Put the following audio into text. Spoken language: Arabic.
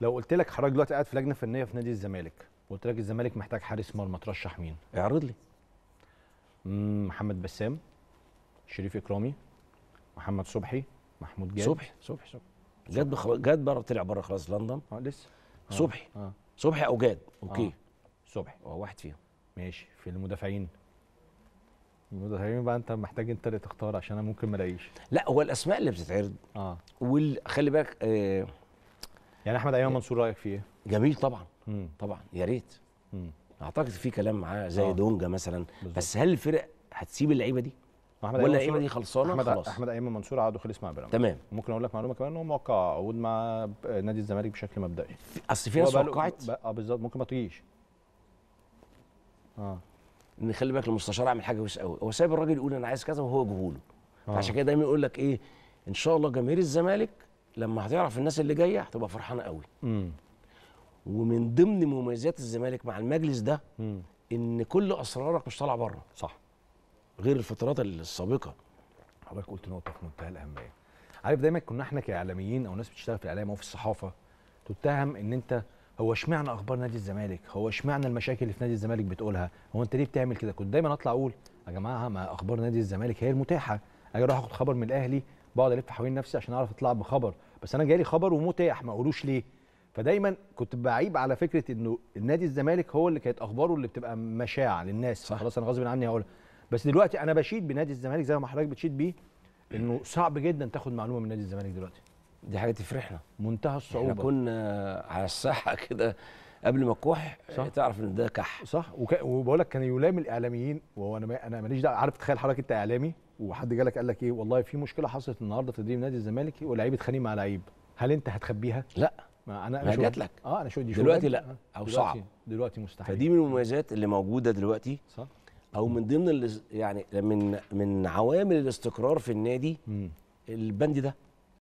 لو قلت لك حضرتك دلوقتي قاعد في لجنه فنيه في نادي الزمالك وقلت لك الزمالك محتاج حارس مرمى ترشح مين؟ اعرض لي. محمد بسام شريف اكرامي محمد صبحي محمود جاد صبحي صبحي صبحي جاد جاد بره طلع بره خلاص لندن اه لسه آه، صبحي آه. صبحي او جاد اوكي آه. صبحي هو واحد فيهم ماشي في المدافعين المدافعين بقى انت محتاج انت اللي تختار عشان انا ممكن ما الاقيش لا هو الاسماء اللي بتتعرض اه وخلي بالك آه يعني احمد ايمن منصور رايك فيه جميل طبعا مم. طبعا يا ريت اعتقد في كلام معاه زي آه. دونجا مثلا بس هل الفرق هتسيب اللعيبه دي احمد ولا اللعيبه دي خلصانه أحمد خلاص احمد ايمن منصور عقده خلص مع بيراميدز تمام ممكن اقول لك معلومه كمان انه موقع عقود مع نادي الزمالك بشكل مبدئي اصل في ناس وقعت اه بالظبط ممكن ما تجيش اه نخلي خلي بالك المستشار عامل حاجه وحشه قوي هو سايب الراجل يقول انا عايز كذا وهو جهوله آه. عشان كده دايما يقول لك ايه ان شاء الله جماهير الزمالك لما هتعرف الناس اللي جايه هتبقى فرحانه قوي مم. ومن ضمن مميزات الزمالك مع المجلس ده مم. ان كل اسرارك مش طالعه بره صح غير الفترات السابقه حضرتك قلت نقطه في منتهى الاهميه عارف دايما كنا احنا كاعلاميين او ناس بتشتغل في الاعلام او في الصحافه تتهم ان انت هو اشمعنى اخبار نادي الزمالك هو اشمعنى المشاكل اللي في نادي الزمالك بتقولها هو انت ليه بتعمل كده كنت دايما اطلع اقول يا جماعه ما اخبار نادي الزمالك هي المتاحه اجي اروح اخد خبر من الاهلي بقعد الف حوالين نفسي عشان اعرف اطلع بخبر بس انا جالي خبر ومتاح ما اقولوش ليه فدايما كنت بعيب على فكره انه النادي الزمالك هو اللي كانت اخباره اللي بتبقى مشاع للناس صح. خلاص انا غصب عني هقولها بس دلوقتي انا بشيد بنادي الزمالك زي ما حضرتك بتشيد بيه انه صعب جدا تاخد معلومه من نادي الزمالك دلوقتي دي حاجه تفرحنا منتهى الصعوبه احنا كنا على الساحه كده قبل ما تكح تعرف ان ده كح صح وبقول لك كان يلام الاعلاميين وهو ما... انا ماليش دعوه عارف تخيل حضرتك انت اعلامي وحد جالك قال لك ايه والله في مشكله حصلت النهارده في تدريب نادي الزمالك واللعيب اتخانق مع لعيب هل انت هتخبيها لا ما انا انا جات لك اه انا شو دي دلوقتي لا آه. او دلوقتي صعب دلوقتي مستحيل فدي من المميزات اللي موجوده دلوقتي صح او من ضمن يعني من من عوامل الاستقرار في النادي البند ده